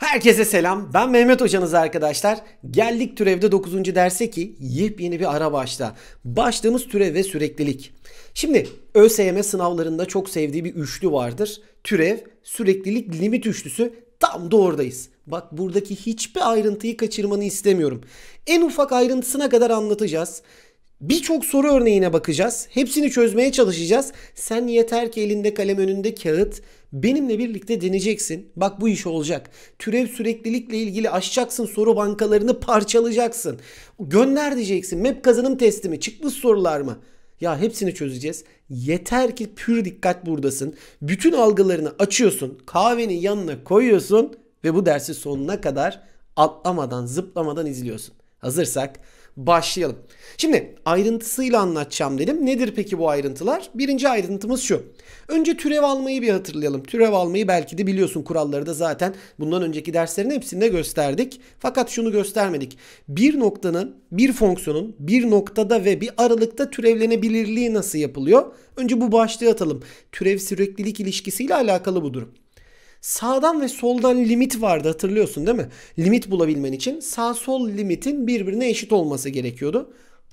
Herkese selam. Ben Mehmet hocanız arkadaşlar. Geldik türevde 9. derse ki yepyeni bir ara başla. Başlığımız türev ve süreklilik. Şimdi ÖSYM sınavlarında çok sevdiği bir üçlü vardır. Türev, süreklilik, limit üçlüsü tam da oradayız. Bak buradaki hiçbir ayrıntıyı kaçırmanı istemiyorum. En ufak ayrıntısına kadar anlatacağız. Birçok soru örneğine bakacağız. Hepsini çözmeye çalışacağız. Sen yeter ki elinde kalem önünde kağıt Benimle birlikte deneyeceksin. Bak bu iş olacak. Türev süreklilikle ilgili aşacaksın soru bankalarını parçalayacaksın. Gönder diyeceksin. Map kazanım testi mi? Çıkmış sorular mı? Ya hepsini çözeceğiz. Yeter ki pür dikkat buradasın. Bütün algılarını açıyorsun. Kahvenin yanına koyuyorsun ve bu dersi sonuna kadar atlamadan, zıplamadan izliyorsun. Hazırsak başlayalım. Şimdi ayrıntısıyla anlatacağım dedim. Nedir peki bu ayrıntılar? Birinci ayrıntımız şu. Önce türev almayı bir hatırlayalım. Türev almayı belki de biliyorsun kuralları da zaten bundan önceki derslerin hepsinde gösterdik. Fakat şunu göstermedik. Bir noktanın, bir fonksiyonun bir noktada ve bir aralıkta türevlenebilirliği nasıl yapılıyor? Önce bu başlığı atalım. Türev süreklilik ilişkisiyle alakalı bu durum. Sağdan ve soldan limit vardı hatırlıyorsun değil mi? Limit bulabilmen için sağ sol limitin birbirine eşit olması gerekiyordu.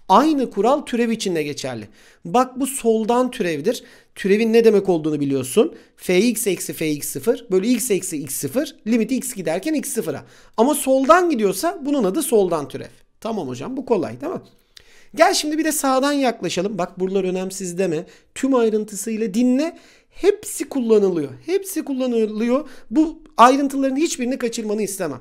Aynı kural türev için de geçerli. Bak bu soldan türevdir. Türevin ne demek olduğunu biliyorsun. fx eksi fx 0 bölü x eksi x 0 limit x giderken x 0'a. Ama soldan gidiyorsa bunun adı soldan türev. Tamam hocam bu kolay değil mi? Gel şimdi bir de sağdan yaklaşalım. Bak buralar önemsiz deme. Tüm ayrıntısıyla dinle Hepsi kullanılıyor. Hepsi kullanılıyor. Bu ayrıntıların hiçbirini kaçırmanı istemem.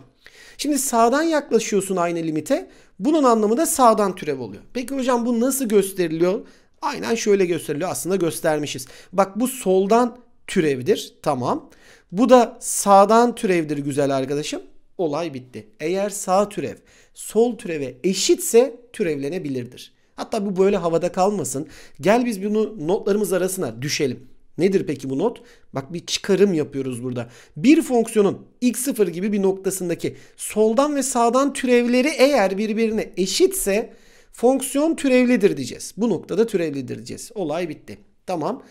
Şimdi sağdan yaklaşıyorsun aynı limite. Bunun anlamı da sağdan türev oluyor. Peki hocam bu nasıl gösteriliyor? Aynen şöyle gösteriliyor. Aslında göstermişiz. Bak bu soldan türevdir. Tamam. Bu da sağdan türevdir güzel arkadaşım. Olay bitti. Eğer sağ türev sol türeve eşitse türevlenebilirdir. Hatta bu böyle havada kalmasın. Gel biz bunu notlarımız arasına düşelim. Nedir peki bu not? Bak bir çıkarım yapıyoruz burada. Bir fonksiyonun x0 gibi bir noktasındaki soldan ve sağdan türevleri eğer birbirine eşitse fonksiyon türevlidir diyeceğiz. Bu noktada türevlidir diyeceğiz. Olay bitti. Tamam.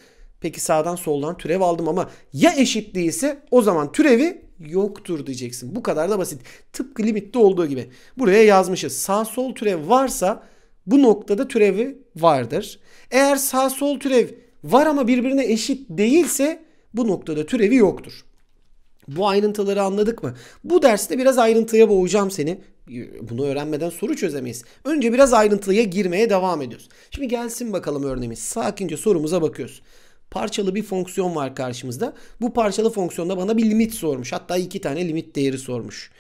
Peki sağdan soldan türev aldım ama ya eşit değilse o zaman türevi yoktur diyeceksin. Bu kadar da basit. Tıpkı limitte olduğu gibi. Buraya yazmışız. Sağ sol türev varsa bu noktada türevi vardır. Eğer sağ sol türev var ama birbirine eşit değilse bu noktada türevi yoktur. Bu ayrıntıları anladık mı? Bu derste biraz ayrıntıya boğacağım seni. Ee, bunu öğrenmeden soru çözemeyiz. Önce biraz ayrıntıya girmeye devam ediyoruz. Şimdi gelsin bakalım örneğimiz. Sakince sorumuza bakıyoruz. Parçalı bir fonksiyon var karşımızda. Bu parçalı fonksiyonda bana bir limit sormuş. Hatta iki tane limit değeri sormuş.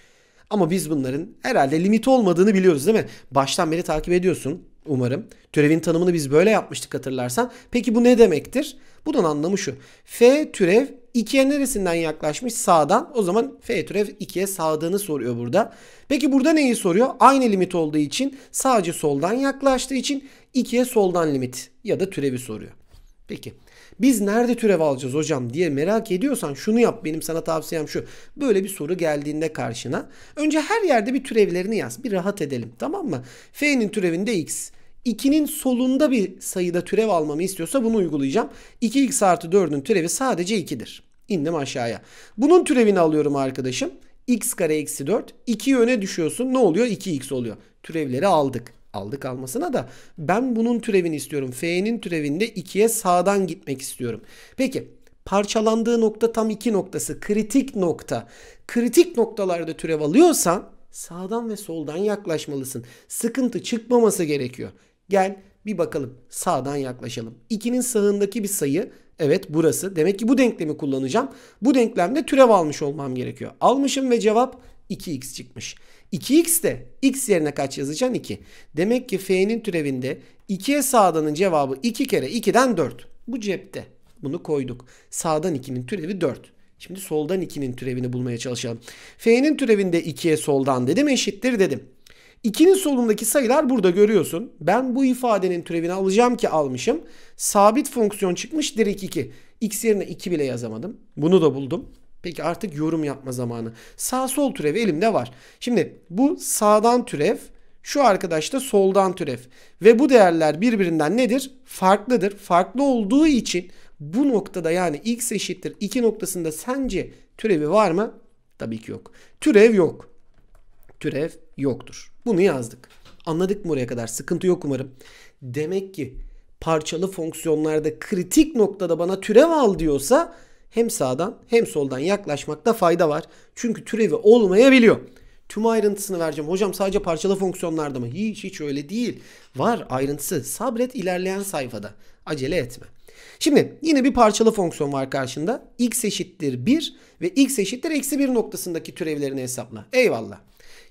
Ama biz bunların herhalde limit olmadığını biliyoruz değil mi? Baştan beri takip ediyorsun umarım. Türevin tanımını biz böyle yapmıştık hatırlarsan. Peki bu ne demektir? Bunun anlamı şu. F türev 2'ye neresinden yaklaşmış? Sağdan. O zaman F türev 2'ye sağdığını soruyor burada. Peki burada neyi soruyor? Aynı limit olduğu için sadece soldan yaklaştığı için 2'ye soldan limit ya da türevi soruyor. Peki. Biz nerede türev alacağız hocam diye merak ediyorsan şunu yap benim sana tavsiyem şu. Böyle bir soru geldiğinde karşına önce her yerde bir türevlerini yaz. Bir rahat edelim tamam mı? F'nin türevinde x. 2'nin solunda bir sayıda türev almamı istiyorsa bunu uygulayacağım. 2x artı 4'ün türevi sadece 2'dir. İndim aşağıya. Bunun türevini alıyorum arkadaşım. x kare eksi 4. 2 öne düşüyorsun. Ne oluyor? 2x oluyor. Türevleri aldık aldık almasına da ben bunun türevini istiyorum. F'nin türevinde 2'ye sağdan gitmek istiyorum. Peki parçalandığı nokta tam 2 noktası kritik nokta. Kritik noktalarda türev alıyorsan sağdan ve soldan yaklaşmalısın. Sıkıntı çıkmaması gerekiyor. Gel bir bakalım sağdan yaklaşalım. 2'nin sağındaki bir sayı evet burası. Demek ki bu denklemi kullanacağım. Bu denklemde türev almış olmam gerekiyor. Almışım ve cevap 2x çıkmış. 2x de x yerine kaç yazacaksın? 2. Demek ki f'nin türevinde 2'ye sağdanın cevabı 2 kere 2'den 4. Bu cepte. Bunu koyduk. Sağdan 2'nin türevi 4. Şimdi soldan 2'nin türevini bulmaya çalışalım. F'nin türevinde 2'ye soldan dedim eşittir dedim. 2'nin solundaki sayılar burada görüyorsun. Ben bu ifadenin türevini alacağım ki almışım. Sabit fonksiyon çıkmış direkt 2. X yerine 2 bile yazamadım. Bunu da buldum. Peki artık yorum yapma zamanı. Sağ sol türev elimde var. Şimdi bu sağdan türev şu arkadaş da soldan türev. Ve bu değerler birbirinden nedir? Farklıdır. Farklı olduğu için bu noktada yani x eşittir 2 noktasında sence türevi var mı? Tabii ki yok. Türev yok. Türev yoktur. Bunu yazdık. Anladık mı oraya kadar? Sıkıntı yok umarım. Demek ki parçalı fonksiyonlarda kritik noktada bana türev al diyorsa hem sağdan hem soldan yaklaşmakta fayda var. Çünkü türevi olmayabiliyor. Tüm ayrıntısını vereceğim. Hocam sadece parçalı fonksiyonlarda mı? Hiç hiç öyle değil. Var ayrıntısı. Sabret ilerleyen sayfada. Acele etme. Şimdi yine bir parçalı fonksiyon var karşında. x eşittir 1 ve x eşittir eksi 1 noktasındaki türevlerini hesapla. Eyvallah.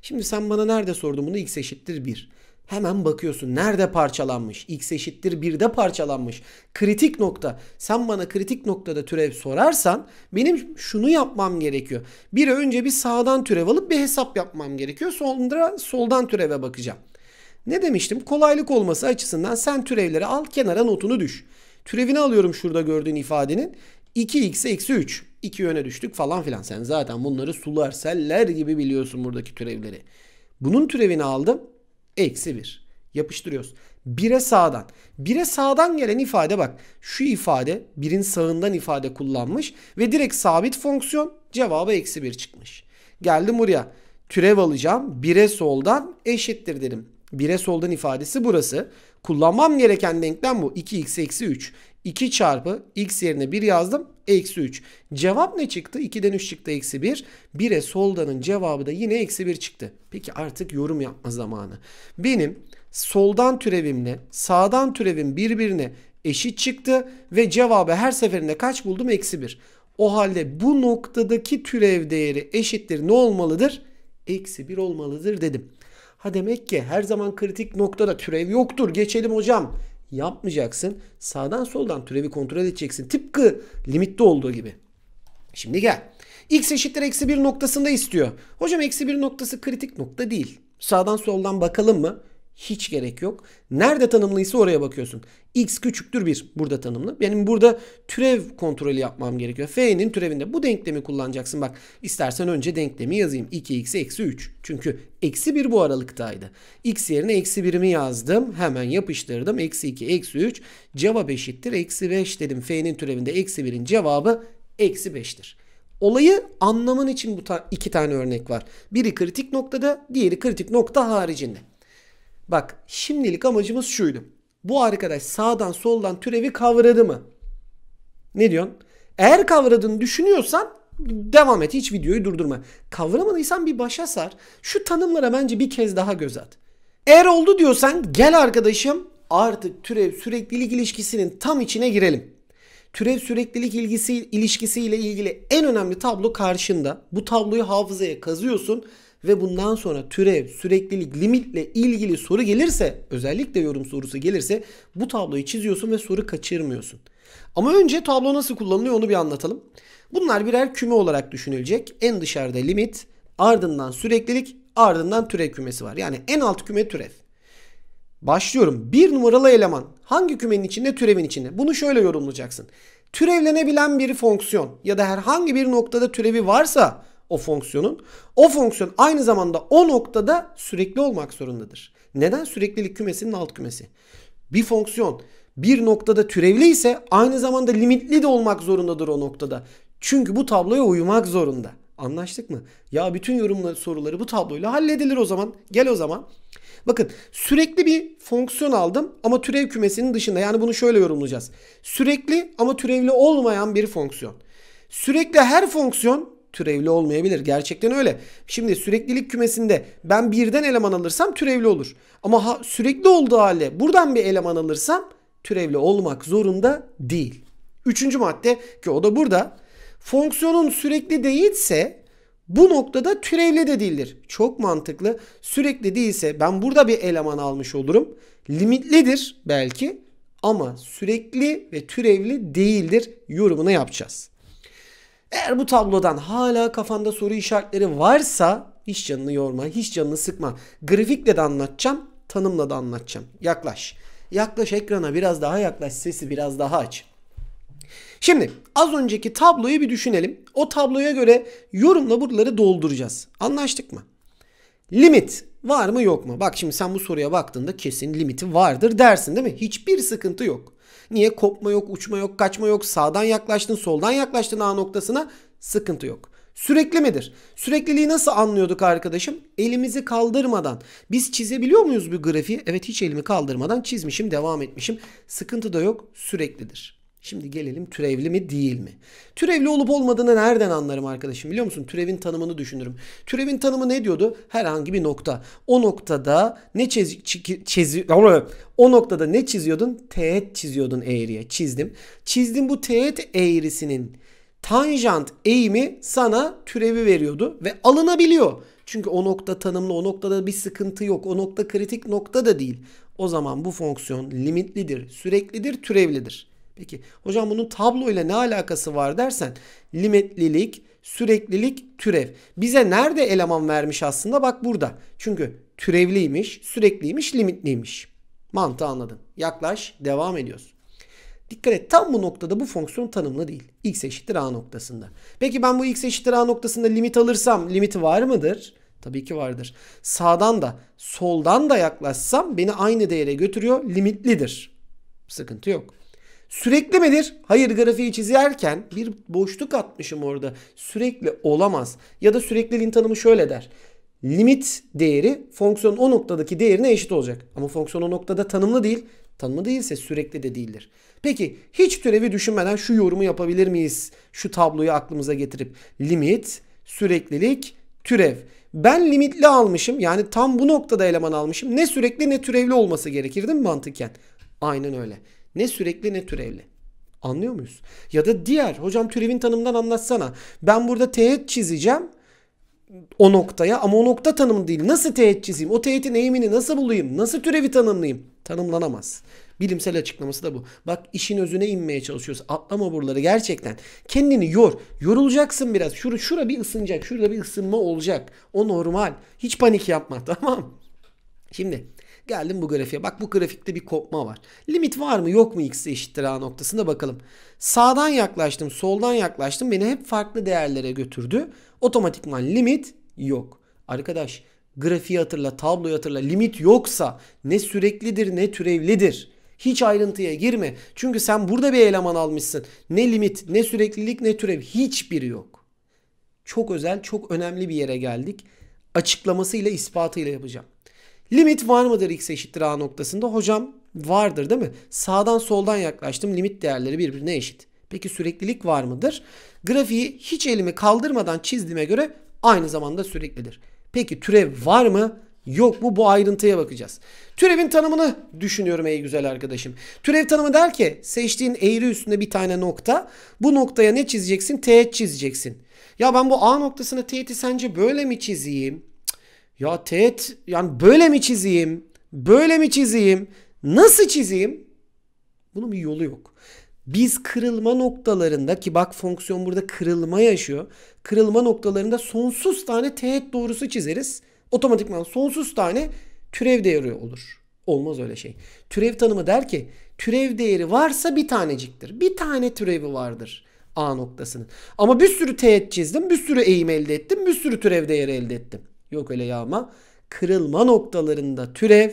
Şimdi sen bana nerede sordun bunu? x eşittir 1. Hemen bakıyorsun nerede parçalanmış? X eşittir 1'de parçalanmış. Kritik nokta. Sen bana kritik noktada türev sorarsan benim şunu yapmam gerekiyor. Bir önce bir sağdan türev alıp bir hesap yapmam gerekiyor. Sonra soldan türeve bakacağım. Ne demiştim? Kolaylık olması açısından sen türevleri al kenara notunu düş. Türevini alıyorum şurada gördüğün ifadenin. 2x eksi 3. 2 yöne düştük falan filan. Sen zaten bunları sular seller gibi biliyorsun buradaki türevleri. Bunun türevini aldım. Eksi 1. Yapıştırıyoruz. 1'e sağdan. 1'e sağdan gelen ifade bak. Şu ifade 1'in sağından ifade kullanmış. Ve direkt sabit fonksiyon cevabı eksi 1 çıkmış. Geldim buraya. Türev alacağım. 1'e soldan eşittir dedim. 1'e soldan ifadesi burası. Kullanmam gereken denklem bu. 2x eksi 3. 2 çarpı x yerine 1 yazdım. Eksi 3. Cevap ne çıktı? 2'den 3 çıktı. Eksi 1. 1'e soldanın cevabı da yine eksi 1 çıktı. Peki artık yorum yapma zamanı. Benim soldan türevimle sağdan türevim birbirine eşit çıktı. Ve cevabı her seferinde kaç buldum? Eksi 1. O halde bu noktadaki türev değeri eşittir ne olmalıdır? Eksi 1 olmalıdır dedim. Ha demek ki her zaman kritik noktada türev yoktur. Geçelim hocam yapmayacaksın. Sağdan soldan türevi kontrol edeceksin. Tıpkı limitte olduğu gibi. Şimdi gel. X eşittir eksi 1 noktasında istiyor. Hocam eksi 1 noktası kritik nokta değil. Sağdan soldan bakalım mı? hiç gerek yok. Nerede tanımlıysa oraya bakıyorsun. X küçüktür 1 burada tanımlı. Benim burada türev kontrolü yapmam gerekiyor. F'nin türevinde bu denklemi kullanacaksın. Bak istersen önce denklemi yazayım. 2x eksi 3. Çünkü eksi 1 bu aralıktaydı. X yerine eksi 1'imi yazdım. Hemen yapıştırdım. Eksi 2 eksi 3. Cevap eşittir. Eksi 5 dedim. F'nin türevinde eksi 1'in cevabı eksi 5'tir. Olayı anlaman için bu ta iki tane örnek var. Biri kritik noktada, diğeri kritik nokta haricinde. Bak şimdilik amacımız şuydu. Bu arkadaş sağdan soldan türevi kavradı mı? Ne diyorsun? Eğer kavradığını düşünüyorsan devam et. Hiç videoyu durdurma. Kavramadıysan bir başa sar. Şu tanımlara bence bir kez daha göz at. Eğer oldu diyorsan gel arkadaşım artık türev süreklilik ilişkisinin tam içine girelim. Türev süreklilik ilgisi, ilişkisiyle ilgili en önemli tablo karşında. Bu tabloyu hafızaya kazıyorsun ve bundan sonra türev, süreklilik, limitle ilgili soru gelirse, özellikle yorum sorusu gelirse bu tabloyu çiziyorsun ve soru kaçırmıyorsun. Ama önce tablo nasıl kullanılıyor onu bir anlatalım. Bunlar birer küme olarak düşünülecek. En dışarıda limit, ardından süreklilik, ardından türev kümesi var. Yani en alt küme türev. Başlıyorum. Bir numaralı eleman hangi kümenin içinde türevin içinde? Bunu şöyle yorumlayacaksın. Türevlenebilen bir fonksiyon ya da herhangi bir noktada türevi varsa o fonksiyonun. O fonksiyon aynı zamanda o noktada sürekli olmak zorundadır. Neden? Süreklilik kümesinin alt kümesi. Bir fonksiyon bir noktada türevli ise aynı zamanda limitli de olmak zorundadır o noktada. Çünkü bu tabloya uymak zorunda. Anlaştık mı? Ya bütün yorumları soruları bu tabloyla halledilir o zaman. Gel o zaman. Bakın sürekli bir fonksiyon aldım ama türev kümesinin dışında. Yani bunu şöyle yorumlayacağız. Sürekli ama türevli olmayan bir fonksiyon. Sürekli her fonksiyon türevli olmayabilir. Gerçekten öyle. Şimdi süreklilik kümesinde ben birden eleman alırsam türevli olur. Ama ha, sürekli olduğu halde buradan bir eleman alırsam türevli olmak zorunda değil. Üçüncü madde ki o da burada. Fonksiyonun sürekli değilse bu noktada türevli de değildir. Çok mantıklı. Sürekli değilse ben burada bir eleman almış olurum. Limitlidir belki ama sürekli ve türevli değildir yorumunu yapacağız. Eğer bu tablodan hala kafanda soru işaretleri varsa hiç canını yorma, hiç canını sıkma. Grafikle de anlatacağım, tanımla da anlatacağım. Yaklaş. Yaklaş ekrana biraz daha yaklaş, sesi biraz daha aç. Şimdi az önceki tabloyu bir düşünelim. O tabloya göre yorumla buraları dolduracağız. Anlaştık mı? Limit var mı yok mu? Bak şimdi sen bu soruya baktığında kesin limiti vardır dersin değil mi? Hiçbir sıkıntı yok. Niye? Kopma yok, uçma yok, kaçma yok. Sağdan yaklaştın, soldan yaklaştın A noktasına. Sıkıntı yok. Sürekli midir? Sürekliliği nasıl anlıyorduk arkadaşım? Elimizi kaldırmadan. Biz çizebiliyor muyuz bir grafiği? Evet hiç elimi kaldırmadan çizmişim, devam etmişim. Sıkıntı da yok, süreklidir. Şimdi gelelim türevli mi değil mi? Türevli olup olmadığını nereden anlarım arkadaşım biliyor musun? Türevin tanımını düşünürüm. Türevin tanımı ne diyordu? Herhangi bir nokta. O noktada ne çiz, çiz o noktada ne çiziyordun? Teğet çiziyordun eğriye. Çizdim. Çizdim bu teğet eğrisinin tanjant eğimi sana türevi veriyordu ve alınabiliyor. Çünkü o nokta tanımlı, o noktada bir sıkıntı yok. O nokta kritik nokta da değil. O zaman bu fonksiyon limitlidir, süreklidir, türevlidir. Peki hocam bunun tablo ile ne alakası var dersen limitlilik, süreklilik, türev. Bize nerede eleman vermiş aslında? Bak burada. Çünkü türevliymiş, sürekliymiş, limitliymiş. Mantığı anladın. Yaklaş, devam ediyoruz. Dikkat et tam bu noktada bu fonksiyon tanımlı değil. x eşittir a noktasında. Peki ben bu x eşittir a noktasında limit alırsam limiti var mıdır? Tabii ki vardır. Sağdan da soldan da yaklaşsam beni aynı değere götürüyor. Limitlidir. Sıkıntı yok. Sürekli midir? Hayır grafiği çizerken bir boşluk atmışım orada. Sürekli olamaz. Ya da sürekliliğin tanımı şöyle der. Limit değeri fonksiyonun o noktadaki değerine eşit olacak. Ama fonksiyon o noktada tanımlı değil. Tanımlı değilse sürekli de değildir. Peki hiç türevi düşünmeden şu yorumu yapabilir miyiz? Şu tabloyu aklımıza getirip limit, süreklilik, türev. Ben limitli almışım yani tam bu noktada eleman almışım. Ne sürekli ne türevli olması gerekir değil mi mantıken? Aynen öyle. Ne sürekli ne türevli. Anlıyor muyuz? Ya da diğer hocam türevin tanımından anlatsana. Ben burada teğet çizeceğim o noktaya ama o nokta tanım değil. Nasıl teğet çizeyim? O teğetin eğimini nasıl bulayım? Nasıl türevi tanımlayayım? Tanımlanamaz. Bilimsel açıklaması da bu. Bak işin özüne inmeye çalışıyoruz. Atlama buraları gerçekten. Kendini yor. Yorulacaksın biraz. Şura, şura bir ısınacak. Şurada bir ısınma olacak. O normal. Hiç panik yapma tamam Şimdi Geldim bu grafiğe. Bak bu grafikte bir kopma var. Limit var mı yok mu x'e eşittir a noktasında bakalım. Sağdan yaklaştım, soldan yaklaştım. Beni hep farklı değerlere götürdü. Otomatikman limit yok. Arkadaş grafiği hatırla, tabloyu hatırla. Limit yoksa ne süreklidir ne türevlidir. Hiç ayrıntıya girme. Çünkü sen burada bir eleman almışsın. Ne limit, ne süreklilik, ne türev hiçbiri yok. Çok özel, çok önemli bir yere geldik. Açıklamasıyla, ispatıyla yapacağım. Limit var mıdır x eşittir a noktasında? Hocam vardır değil mi? Sağdan soldan yaklaştım. Limit değerleri birbirine eşit. Peki süreklilik var mıdır? Grafiği hiç elimi kaldırmadan çizdiğime göre aynı zamanda süreklidir. Peki türev var mı? Yok mu? Bu ayrıntıya bakacağız. Türevin tanımını düşünüyorum ey güzel arkadaşım. Türev tanımı der ki seçtiğin eğri üstünde bir tane nokta. Bu noktaya ne çizeceksin? Teğet çizeceksin. Ya ben bu A noktasına teğeti sence böyle mi çizeyim? Ya teğet yani böyle mi çizeyim? Böyle mi çizeyim? Nasıl çizeyim? Bunun bir yolu yok. Biz kırılma noktalarında ki bak fonksiyon burada kırılma yaşıyor. Kırılma noktalarında sonsuz tane teğet doğrusu çizeriz. Otomatikman sonsuz tane türev değeri olur. Olmaz öyle şey. Türev tanımı der ki türev değeri varsa bir taneciktir. Bir tane türevi vardır A noktasının. Ama bir sürü teğet çizdim, bir sürü eğim elde ettim, bir sürü türev değeri elde ettim. Yok öyle yağma. Kırılma noktalarında türev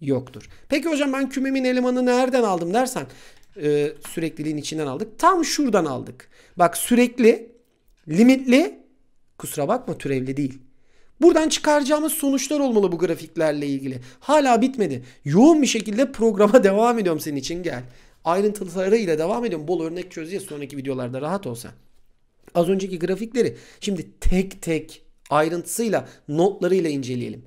yoktur. Peki hocam ben kümemin elemanı nereden aldım dersen e, sürekliliğin içinden aldık. Tam şuradan aldık. Bak sürekli, limitli, kusura bakma türevli değil. Buradan çıkaracağımız sonuçlar olmalı bu grafiklerle ilgili. Hala bitmedi. Yoğun bir şekilde programa devam ediyorum senin için gel. Ayrıntılarıyla devam ediyorum. Bol örnek çözeceğiz sonraki videolarda rahat olsa. Az önceki grafikleri şimdi tek tek ayrıntısıyla notlarıyla inceleyelim.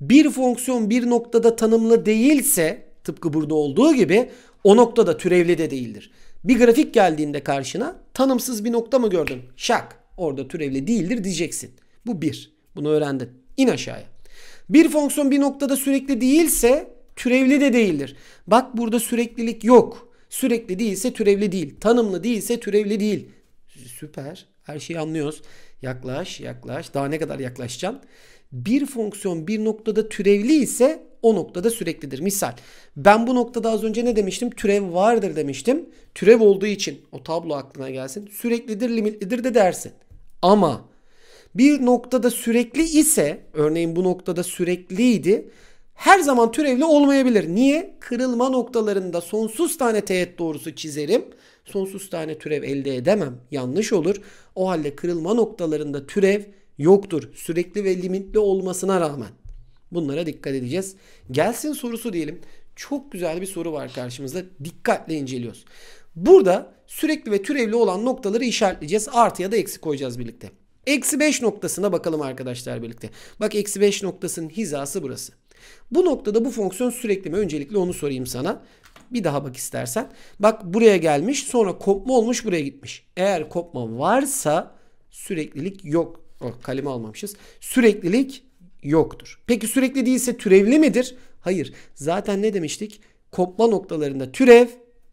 Bir fonksiyon bir noktada tanımlı değilse tıpkı burada olduğu gibi o noktada türevli de değildir. Bir grafik geldiğinde karşına tanımsız bir nokta mı gördün? Şak orada türevli değildir diyeceksin. Bu bir. Bunu öğrendin. İn aşağıya. Bir fonksiyon bir noktada sürekli değilse türevli de değildir. Bak burada süreklilik yok. Sürekli değilse türevli değil. Tanımlı değilse türevli değil. Süper. Her şeyi anlıyoruz. Yaklaş, yaklaş. Daha ne kadar yaklaşacaksın? Bir fonksiyon bir noktada türevli ise o noktada süreklidir. Misal ben bu noktada az önce ne demiştim? Türev vardır demiştim. Türev olduğu için o tablo aklına gelsin. Süreklidir, limitlidir de dersin. Ama bir noktada sürekli ise örneğin bu noktada sürekliydi her zaman türevli olmayabilir. Niye? Kırılma noktalarında sonsuz tane teğet doğrusu çizerim. Sonsuz tane türev elde edemem. Yanlış olur. O halde kırılma noktalarında türev yoktur. Sürekli ve limitli olmasına rağmen. Bunlara dikkat edeceğiz. Gelsin sorusu diyelim. Çok güzel bir soru var karşımızda. Dikkatle inceliyoruz. Burada sürekli ve türevli olan noktaları işaretleyeceğiz. Artı ya da eksi koyacağız birlikte. Eksi 5 noktasına bakalım arkadaşlar birlikte. Bak eksi 5 noktasının hizası burası. Bu noktada bu fonksiyon sürekli mi? Öncelikle onu sorayım sana. Bir daha bak istersen. Bak buraya gelmiş sonra kopma olmuş buraya gitmiş. Eğer kopma varsa süreklilik yok. Oh, kalemi almamışız. Süreklilik yoktur. Peki sürekli değilse türevli midir? Hayır. Zaten ne demiştik? Kopma noktalarında türev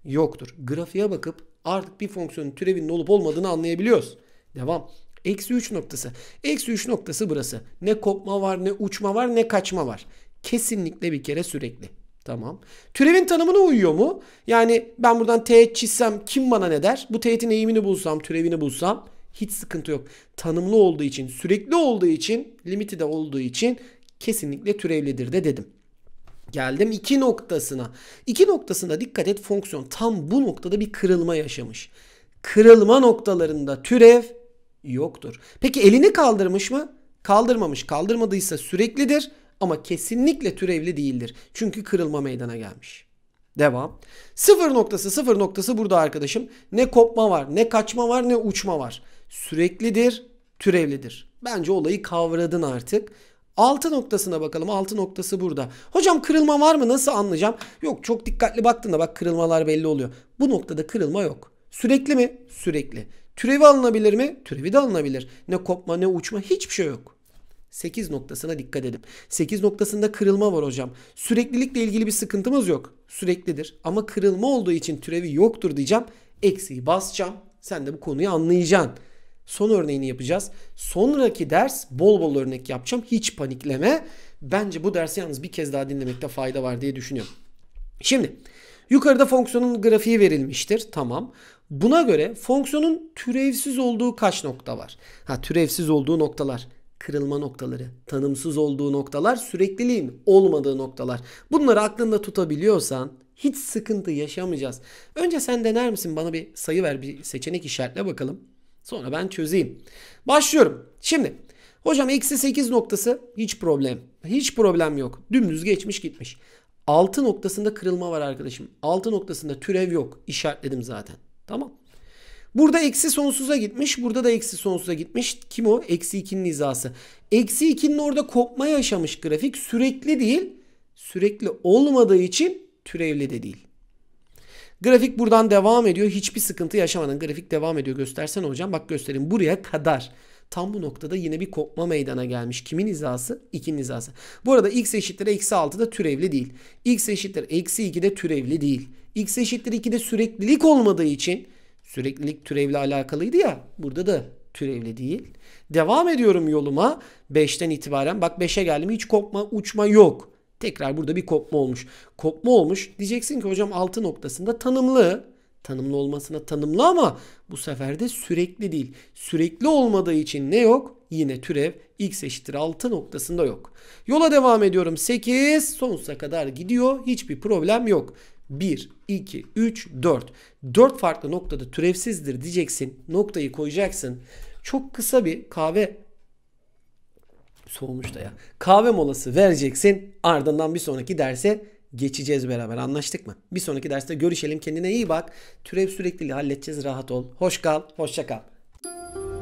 yoktur. Grafiğe bakıp artık bir fonksiyonun türevinin olup olmadığını anlayabiliyoruz. Devam. Eksi 3 noktası. Eksi 3 noktası burası. Ne kopma var ne uçma var ne kaçma var. Kesinlikle bir kere sürekli. Tamam. Türevin tanımına uyuyor mu? Yani ben buradan teğet çizsem kim bana ne der? Bu teğetin eğimini bulsam, türevini bulsam hiç sıkıntı yok. Tanımlı olduğu için, sürekli olduğu için, limiti de olduğu için kesinlikle türevlidir de dedim. Geldim iki noktasına. İki noktasında dikkat et fonksiyon tam bu noktada bir kırılma yaşamış. Kırılma noktalarında türev yoktur. Peki elini kaldırmış mı? Kaldırmamış. Kaldırmadıysa süreklidir ama kesinlikle türevli değildir. Çünkü kırılma meydana gelmiş. Devam. Sıfır noktası sıfır noktası burada arkadaşım. Ne kopma var ne kaçma var ne uçma var. Süreklidir türevlidir. Bence olayı kavradın artık. 6 noktasına bakalım. 6 noktası burada. Hocam kırılma var mı? Nasıl anlayacağım? Yok çok dikkatli baktığında bak kırılmalar belli oluyor. Bu noktada kırılma yok. Sürekli mi? Sürekli. Türevi alınabilir mi? Türevi de alınabilir. Ne kopma ne uçma hiçbir şey yok. 8 noktasına dikkat edin. 8 noktasında kırılma var hocam. Süreklilikle ilgili bir sıkıntımız yok. Süreklidir. Ama kırılma olduğu için türevi yoktur diyeceğim. Eksiği basacağım. Sen de bu konuyu anlayacaksın. Son örneğini yapacağız. Sonraki ders bol bol örnek yapacağım. Hiç panikleme. Bence bu dersi yalnız bir kez daha dinlemekte fayda var diye düşünüyorum. Şimdi yukarıda fonksiyonun grafiği verilmiştir. Tamam. Buna göre fonksiyonun türevsiz olduğu kaç nokta var? Ha türevsiz olduğu noktalar kırılma noktaları, tanımsız olduğu noktalar, sürekliliğin olmadığı noktalar. Bunları aklında tutabiliyorsan hiç sıkıntı yaşamayacağız. Önce sen dener misin? Bana bir sayı ver, bir seçenek işaretle bakalım. Sonra ben çözeyim. Başlıyorum. Şimdi hocam eksi 8 noktası hiç problem. Hiç problem yok. Dümdüz geçmiş gitmiş. 6 noktasında kırılma var arkadaşım. 6 noktasında türev yok. İşaretledim zaten. Tamam. Burada eksi sonsuza gitmiş. Burada da eksi sonsuza gitmiş. Kim o? Eksi 2'nin hizası. Eksi 2'nin orada kopma yaşamış grafik. Sürekli değil. Sürekli olmadığı için türevli de değil. Grafik buradan devam ediyor. Hiçbir sıkıntı yaşamadan grafik devam ediyor. Göstersen hocam. Bak göstereyim. Buraya kadar. Tam bu noktada yine bir kopma meydana gelmiş. Kimin hizası? 2'nin hizası. Bu arada x eşittir eksi 6 da türevli değil. x eşittir eksi 2 de türevli değil. x eşittir 2 de süreklilik olmadığı için Süreklilik türevle alakalıydı ya. Burada da türevli değil. Devam ediyorum yoluma. 5'ten itibaren bak 5'e geldim. Hiç kopma, uçma yok. Tekrar burada bir kopma olmuş. Kopma olmuş. Diyeceksin ki hocam 6 noktasında tanımlı. Tanımlı olmasına tanımlı ama bu sefer de sürekli değil. Sürekli olmadığı için ne yok? Yine türev x eşittir 6 noktasında yok. Yola devam ediyorum. 8 sonsuza kadar gidiyor. Hiçbir problem yok. 1, 2, 3, 4. 4 farklı noktada türevsizdir diyeceksin. Noktayı koyacaksın. Çok kısa bir kahve soğumuş da ya. Kahve molası vereceksin. Ardından bir sonraki derse geçeceğiz beraber. Anlaştık mı? Bir sonraki derste görüşelim. Kendine iyi bak. Türev sürekliliği halledeceğiz. Rahat ol. Hoş kal. Hoşça kal.